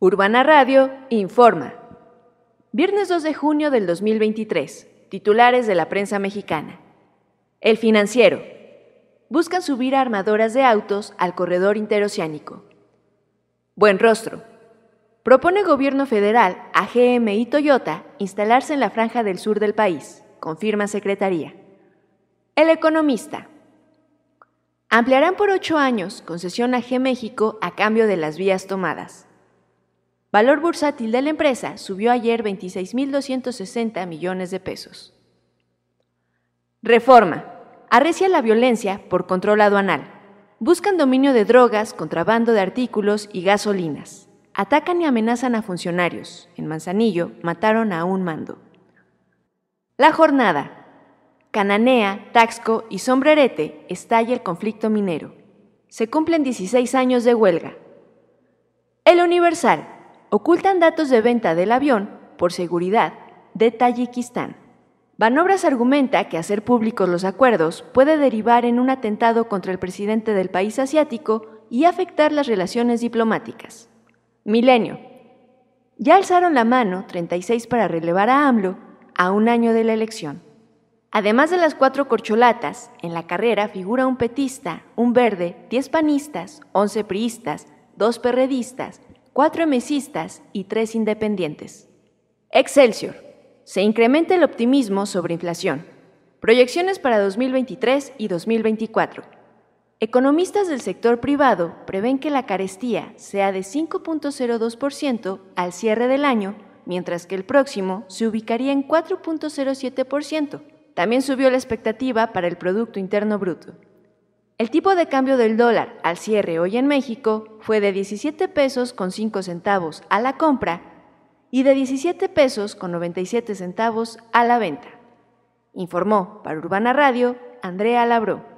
Urbana Radio informa. Viernes 2 de junio del 2023. Titulares de la prensa mexicana. El financiero. Buscan subir armadoras de autos al corredor interoceánico. Buen rostro. Propone gobierno federal a GM y Toyota instalarse en la franja del sur del país, confirma Secretaría. El economista. Ampliarán por ocho años concesión a G México a cambio de las vías tomadas. Valor bursátil de la empresa subió ayer 26.260 millones de pesos. Reforma. Arrecia la violencia por control aduanal. Buscan dominio de drogas, contrabando de artículos y gasolinas. Atacan y amenazan a funcionarios. En Manzanillo mataron a un mando. La jornada. Cananea, Taxco y Sombrerete estalla el conflicto minero. Se cumplen 16 años de huelga. El Universal ocultan datos de venta del avión por seguridad de Tayikistán. Banobras argumenta que hacer públicos los acuerdos puede derivar en un atentado contra el presidente del país asiático y afectar las relaciones diplomáticas. Milenio. Ya alzaron la mano 36 para relevar a AMLO a un año de la elección. Además de las cuatro corcholatas, en la carrera figura un petista, un verde, 10 panistas, 11 priistas, dos perredistas, cuatro mesistas y tres independientes. Excelsior. Se incrementa el optimismo sobre inflación. Proyecciones para 2023 y 2024. Economistas del sector privado prevén que la carestía sea de 5.02% al cierre del año, mientras que el próximo se ubicaría en 4.07%. También subió la expectativa para el Producto Interno Bruto. El tipo de cambio del dólar al cierre hoy en México fue de 17 pesos con 5 centavos a la compra y de 17 pesos con 97 centavos a la venta. Informó para Urbana Radio Andrea Labró.